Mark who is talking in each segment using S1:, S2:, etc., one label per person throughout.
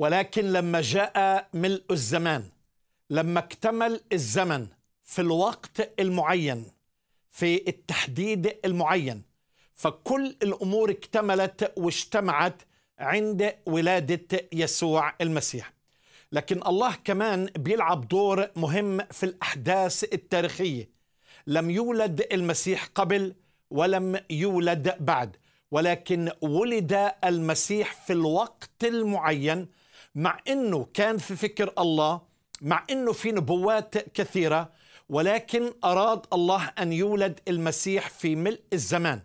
S1: ولكن لما جاء ملء الزمان لما اكتمل الزمن في الوقت المعين في التحديد المعين فكل الامور اكتملت واجتمعت عند ولاده يسوع المسيح لكن الله كمان بيلعب دور مهم في الاحداث التاريخيه لم يولد المسيح قبل ولم يولد بعد ولكن ولد المسيح في الوقت المعين مع انه كان في فكر الله مع انه في نبوات كثيره ولكن اراد الله ان يولد المسيح في ملء الزمان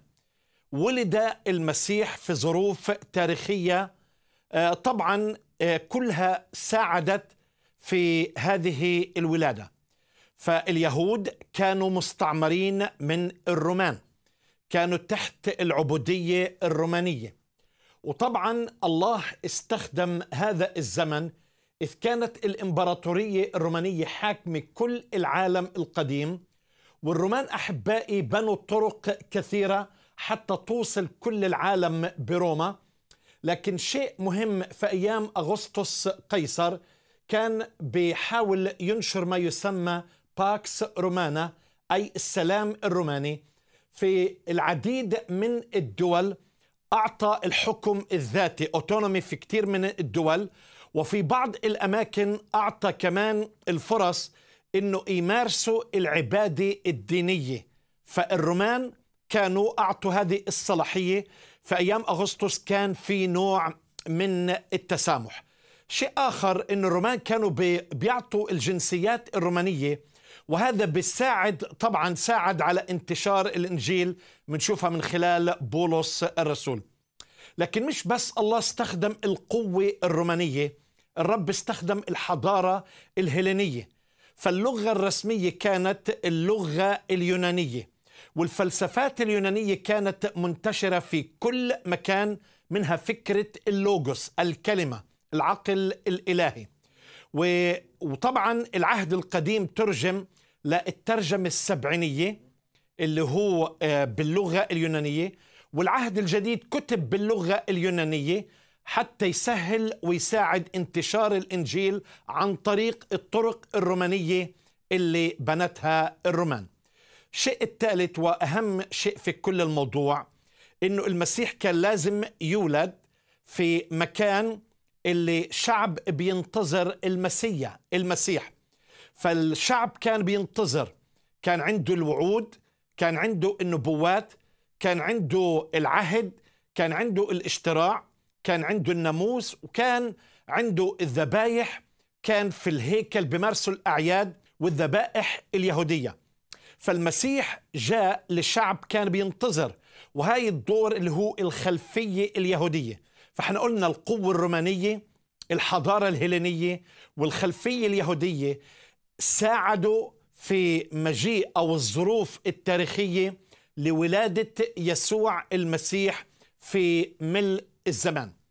S1: ولد المسيح في ظروف تاريخيه آه، طبعا آه، كلها ساعدت في هذه الولاده فاليهود كانوا مستعمرين من الرومان كانوا تحت العبوديه الرومانيه وطبعا الله استخدم هذا الزمن إذ كانت الإمبراطورية الرومانية حاكمة كل العالم القديم والرومان أحبائي بنوا طرق كثيرة حتى توصل كل العالم بروما لكن شيء مهم في أيام أغسطس قيصر كان بيحاول ينشر ما يسمى باكس رومانا أي السلام الروماني في العديد من الدول أعطى الحكم الذاتي أوتونومي في كثير من الدول وفي بعض الأماكن أعطى كمان الفرص أنه يمارسوا العبادة الدينية فالرومان كانوا أعطوا هذه الصلاحية في أيام أغسطس كان في نوع من التسامح شيء آخر أن الرومان كانوا بيعطوا الجنسيات الرومانية وهذا بيساعد طبعا ساعد على انتشار الانجيل بنشوفها من خلال بولس الرسول لكن مش بس الله استخدم القوه الرومانيه الرب استخدم الحضاره الهيلينيه فاللغه الرسميه كانت اللغه اليونانيه والفلسفات اليونانيه كانت منتشره في كل مكان منها فكره اللوغوس الكلمه العقل الالهي و وطبعا العهد القديم ترجم للترجمة السبعينية اللي هو آه، باللغة اليونانية والعهد الجديد كتب باللغة اليونانية حتى يسهل ويساعد انتشار الإنجيل عن طريق الطرق الرومانية اللي بنتها الرومان الشيء الثالث وأهم شيء في كل الموضوع أنه المسيح كان لازم يولد في مكان اللي شعب بينتظر المسيا المسيح فالشعب كان بينتظر كان عنده الوعود كان عنده النبوات كان عنده العهد كان عنده الاشتراع كان عنده الناموس وكان عنده الذبايح كان في الهيكل بمارسوا الأعياد والذبائح اليهودية فالمسيح جاء لشعب كان بينتظر وهي الدور اللي هو الخلفية اليهودية فاحنا قلنا القوة الرومانية الحضارة الهيلينية والخلفية اليهودية ساعدوا في مجيء أو الظروف التاريخية لولادة يسوع المسيح في ملء الزمان